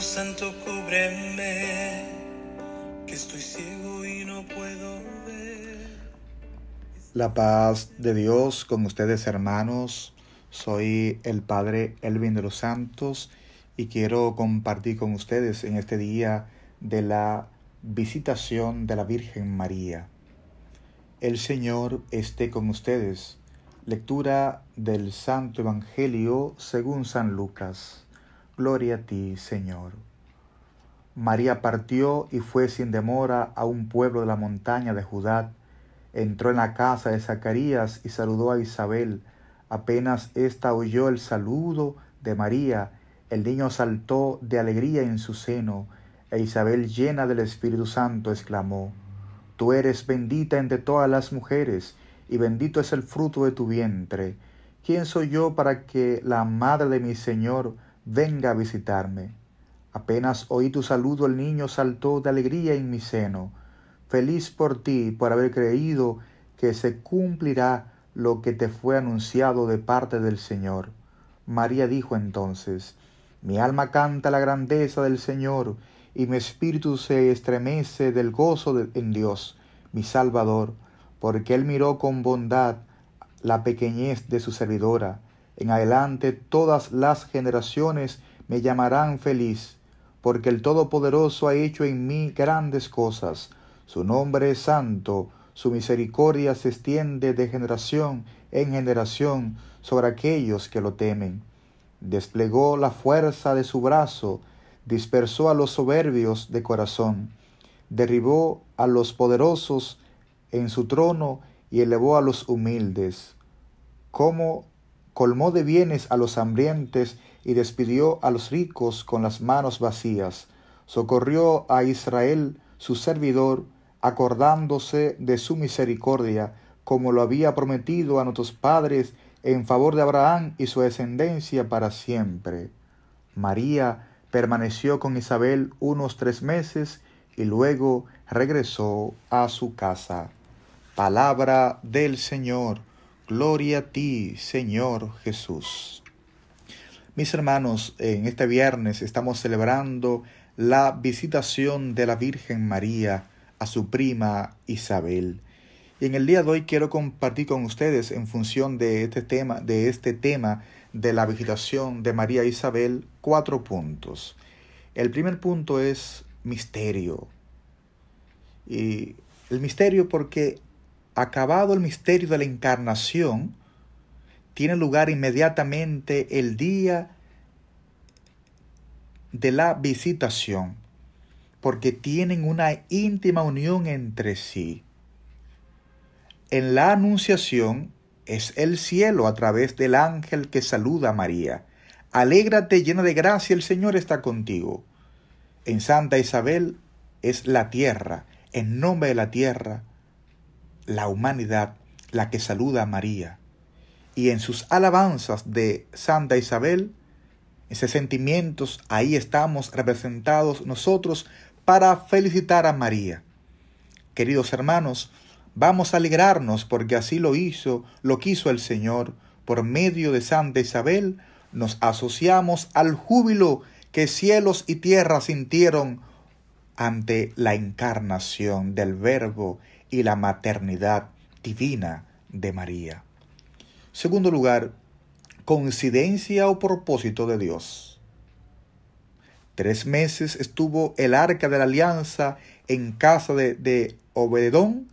Santo, cúbreme, que estoy ciego y no puedo ver. La paz de Dios con ustedes, hermanos. Soy el Padre Elvin de los Santos y quiero compartir con ustedes en este día de la visitación de la Virgen María. El Señor esté con ustedes. Lectura del Santo Evangelio según San Lucas. Gloria a ti, Señor. María partió y fue sin demora a un pueblo de la montaña de Judá. Entró en la casa de Zacarías y saludó a Isabel. Apenas ésta oyó el saludo de María, el niño saltó de alegría en su seno, e Isabel, llena del Espíritu Santo, exclamó, Tú eres bendita entre todas las mujeres, y bendito es el fruto de tu vientre. ¿Quién soy yo para que la madre de mi Señor venga a visitarme. Apenas oí tu saludo el niño saltó de alegría en mi seno. Feliz por ti, por haber creído que se cumplirá lo que te fue anunciado de parte del Señor. María dijo entonces, Mi alma canta la grandeza del Señor, y mi espíritu se estremece del gozo en Dios, mi Salvador, porque Él miró con bondad la pequeñez de su servidora. En adelante todas las generaciones me llamarán feliz, porque el Todopoderoso ha hecho en mí grandes cosas. Su nombre es santo, su misericordia se extiende de generación en generación sobre aquellos que lo temen. Desplegó la fuerza de su brazo, dispersó a los soberbios de corazón, derribó a los poderosos en su trono y elevó a los humildes. ¿Cómo colmó de bienes a los hambrientes y despidió a los ricos con las manos vacías. Socorrió a Israel, su servidor, acordándose de su misericordia, como lo había prometido a nuestros padres en favor de Abraham y su descendencia para siempre. María permaneció con Isabel unos tres meses y luego regresó a su casa. Palabra del Señor. Gloria a ti, Señor Jesús. Mis hermanos, en este viernes estamos celebrando la visitación de la Virgen María a su prima Isabel. Y en el día de hoy quiero compartir con ustedes en función de este tema de este tema de la visitación de María Isabel cuatro puntos. El primer punto es misterio. Y el misterio porque acabado el misterio de la encarnación, tiene lugar inmediatamente el día de la visitación, porque tienen una íntima unión entre sí. En la anunciación es el cielo a través del ángel que saluda a María. Alégrate llena de gracia, el Señor está contigo. En Santa Isabel es la tierra, en nombre de la tierra, la humanidad la que saluda a María. Y en sus alabanzas de Santa Isabel, esos sentimientos, ahí estamos representados nosotros para felicitar a María. Queridos hermanos, vamos a alegrarnos porque así lo hizo, lo quiso el Señor. Por medio de Santa Isabel nos asociamos al júbilo que cielos y tierra sintieron ante la encarnación del Verbo y la maternidad divina de María. Segundo lugar, coincidencia o propósito de Dios. Tres meses estuvo el arca de la alianza en casa de, de Obededón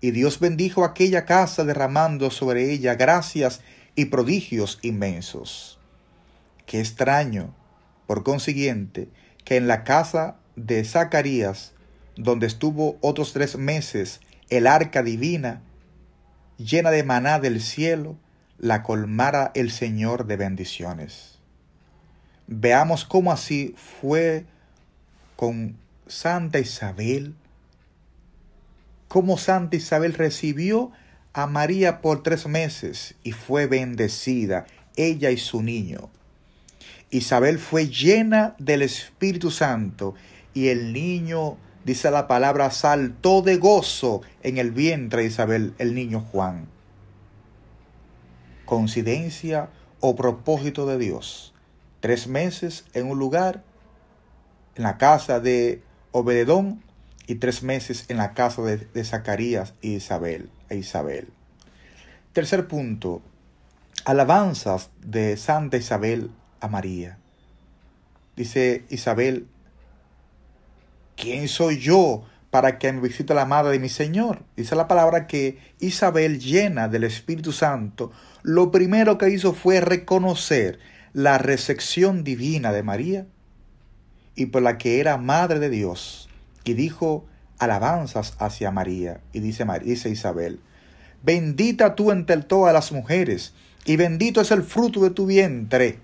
y Dios bendijo aquella casa derramando sobre ella gracias y prodigios inmensos. Qué extraño, por consiguiente, que en la casa de Zacarías, donde estuvo otros tres meses el arca divina, llena de maná del cielo, la colmara el Señor de bendiciones. Veamos cómo así fue con Santa Isabel, cómo Santa Isabel recibió a María por tres meses y fue bendecida, ella y su niño. Isabel fue llena del Espíritu Santo y el niño dice la palabra, saltó de gozo en el vientre de Isabel, el niño Juan. Coincidencia o propósito de Dios. Tres meses en un lugar, en la casa de Obededón, y tres meses en la casa de, Zacarías Isabel, e Isabel. Tercer punto, alabanzas de Santa Isabel a María. Dice Isabel ¿quién soy yo para que me visite la madre de mi Señor? Dice la palabra que Isabel, llena del Espíritu Santo, lo primero que hizo fue reconocer la recepción divina de María y por la que era madre de Dios, y dijo alabanzas hacia María. Y dice, María, dice Isabel, bendita tú entre todas las mujeres, y bendito es el fruto de tu vientre.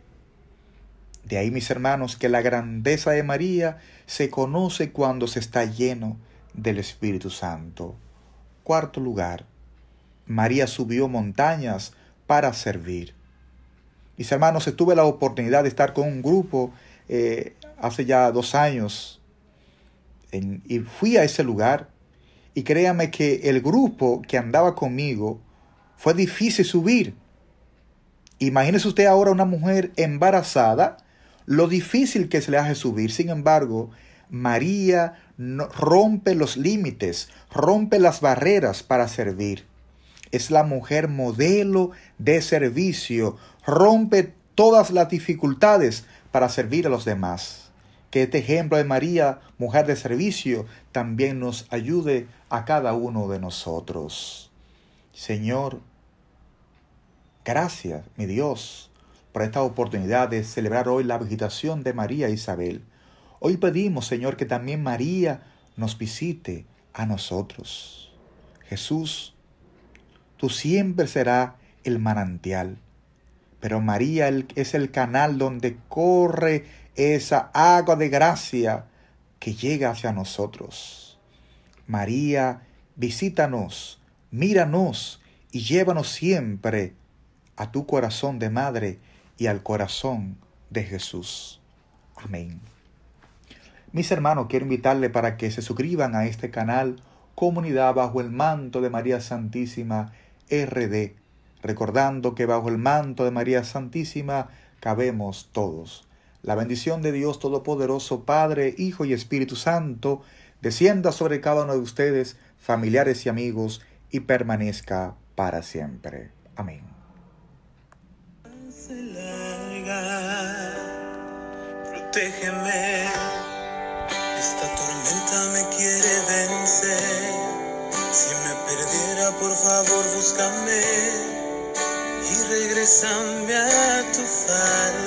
De ahí, mis hermanos, que la grandeza de María se conoce cuando se está lleno del Espíritu Santo. Cuarto lugar, María subió montañas para servir. Mis hermanos, tuve la oportunidad de estar con un grupo eh, hace ya dos años y fui a ese lugar y créame que el grupo que andaba conmigo fue difícil subir. Imagínese usted ahora una mujer embarazada lo difícil que se le hace subir. Sin embargo, María rompe los límites, rompe las barreras para servir. Es la mujer modelo de servicio, rompe todas las dificultades para servir a los demás. Que este ejemplo de María, mujer de servicio, también nos ayude a cada uno de nosotros. Señor, gracias, mi Dios, por esta oportunidad de celebrar hoy la visitación de María e Isabel. Hoy pedimos, Señor, que también María nos visite a nosotros. Jesús, tú siempre serás el manantial, pero María es el canal donde corre esa agua de gracia que llega hacia nosotros. María, visítanos, míranos y llévanos siempre a tu corazón de madre y al corazón de Jesús. Amén. Mis hermanos, quiero invitarle para que se suscriban a este canal Comunidad bajo el manto de María Santísima RD, recordando que bajo el manto de María Santísima cabemos todos. La bendición de Dios Todopoderoso, Padre, Hijo y Espíritu Santo, descienda sobre cada uno de ustedes, familiares y amigos, y permanezca para siempre. Amén. Protégeme, esta tormenta me quiere vencer. Si me perdiera, por favor, búscame y regresame a tu lado.